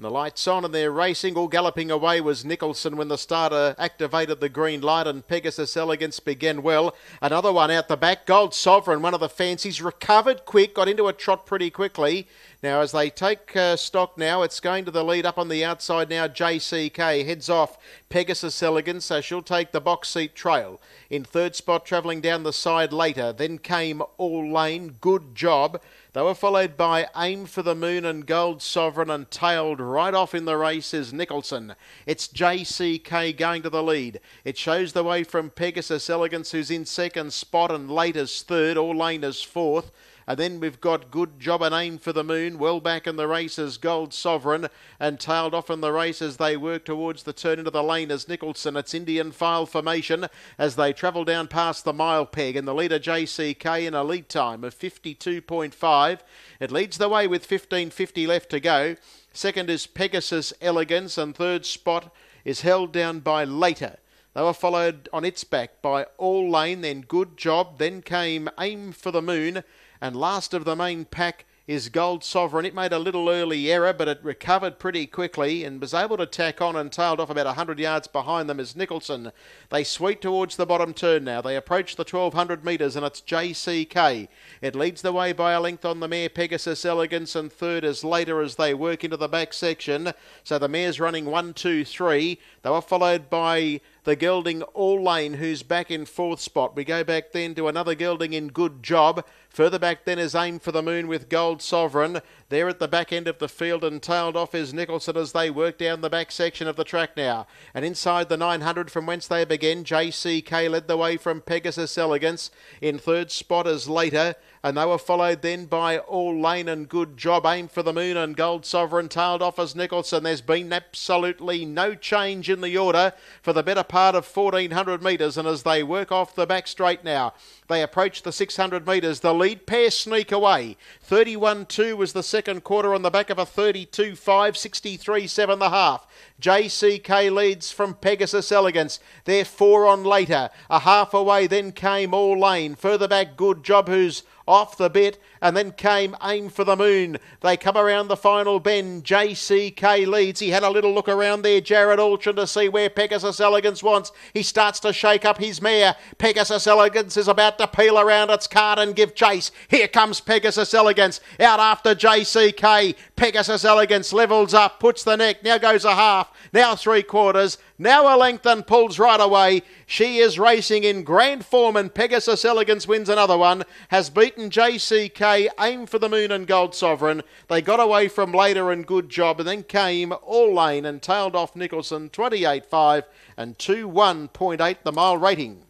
And the lights on and they're racing. All galloping away was Nicholson when the starter activated the green light and Pegasus Elegance began well. Another one out the back. Gold Sovereign, one of the fancies, recovered quick, got into a trot pretty quickly. Now, as they take uh, stock now, it's going to the lead up on the outside now. JCK heads off Pegasus Elegance, so she'll take the box seat trail. In third spot, travelling down the side later, then came All Lane. Good job. They were followed by Aim for the Moon and Gold Sovereign and tailed right off in the race is Nicholson. It's JCK going to the lead. It shows the way from Pegasus Elegance, who's in second spot and later's third, All Lane is fourth. And then we've got Good Job and Aim for the Moon, well back in the race as Gold Sovereign, and tailed off in the race as they work towards the turn into the lane as Nicholson. It's Indian File formation as they travel down past the mile peg, and the leader JCK in a lead time of 52.5. It leads the way with 15.50 left to go. Second is Pegasus Elegance, and third spot is held down by Later. They were followed on its back by All Lane, then Good Job, then came Aim for the Moon, and last of the main pack is Gold Sovereign. It made a little early error, but it recovered pretty quickly and was able to tack on and tailed off about 100 yards behind them as Nicholson. They sweep towards the bottom turn now. They approach the 1200 metres and it's JCK. It leads the way by a length on the mare Pegasus Elegance and third is later as they work into the back section. So the mare's running one, two, three. They were followed by the gelding All Lane, who's back in fourth spot. We go back then to another gelding in Good Job. Further back then is Aim for the Moon with Gold Sovereign. There at the back end of the field and tailed off is Nicholson as they work down the back section of the track now. And inside the 900 from whence they begin, JCK led the way from Pegasus Elegance. In third spot As Later and they were followed then by All Lane and Good Job, Aim for the Moon and Gold Sovereign, tailed off as Nicholson. There's been absolutely no change in the order for the better part of 1400 metres, and as they work off the back straight now, they approach the 600 metres. The lead pair sneak away. 31 2 was the second quarter on the back of a 32 5, 63 7 and a half. JCK leads from Pegasus Elegance. They're four on later. A half away then came All Lane. Further back, Good Job, who's off the bit, and then came Aim for the Moon. They come around the final bend. JCK leads. He had a little look around there, Jared Ultron, to see where Pegasus Elegance Elegance wants. He starts to shake up his mare. Pegasus Elegance is about to peel around its card and give chase. Here comes Pegasus Elegance out after JCK. Pegasus Elegance levels up, puts the neck, now goes a half, now three quarters, now a length and pulls right away. She is racing in grand form and Pegasus Elegance wins another one. Has beaten JCK, aim for the moon and gold sovereign. They got away from later and good job and then came all lane and tailed off Nicholson 28-5 and two. 2 1.8 the mile rating.